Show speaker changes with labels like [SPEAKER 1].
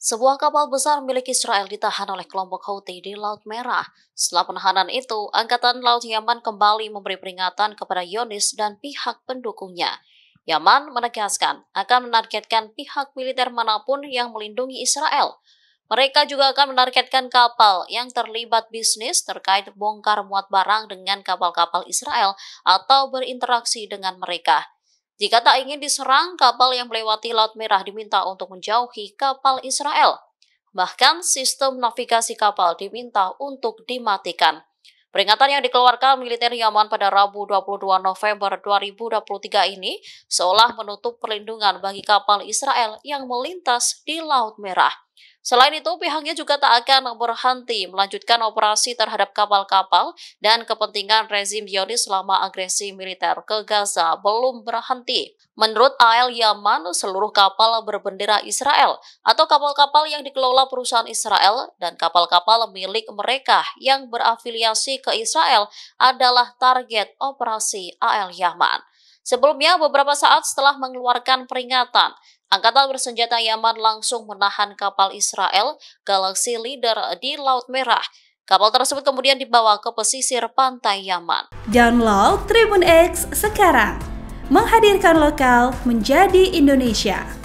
[SPEAKER 1] Sebuah kapal besar milik Israel ditahan oleh kelompok Houthi di Laut Merah. Setelah penahanan itu, Angkatan Laut Yaman kembali memberi peringatan kepada Yonis dan pihak pendukungnya. Yaman menegaskan akan menargetkan pihak militer manapun yang melindungi Israel. Mereka juga akan menargetkan kapal yang terlibat bisnis terkait bongkar muat barang dengan kapal-kapal Israel atau berinteraksi dengan mereka. Jika tak ingin diserang, kapal yang melewati Laut Merah diminta untuk menjauhi kapal Israel. Bahkan sistem navigasi kapal diminta untuk dimatikan. Peringatan yang dikeluarkan militer Yaman pada Rabu 22 November 2023 ini seolah menutup perlindungan bagi kapal Israel yang melintas di Laut Merah. Selain itu, pihaknya juga tak akan berhenti melanjutkan operasi terhadap kapal-kapal dan kepentingan rezim Yoni selama agresi militer ke Gaza belum berhenti. Menurut AL Yaman, seluruh kapal berbendera Israel atau kapal-kapal yang dikelola perusahaan Israel dan kapal-kapal milik mereka yang berafiliasi ke Israel adalah target operasi AL Yaman. Sebelumnya, beberapa saat setelah mengeluarkan peringatan, Angkatan bersenjata Yaman langsung menahan kapal Israel Galaxy Leader di Laut Merah. Kapal tersebut kemudian dibawa ke pesisir pantai Yaman.
[SPEAKER 2] Download Tribun X sekarang. Menghadirkan lokal menjadi Indonesia.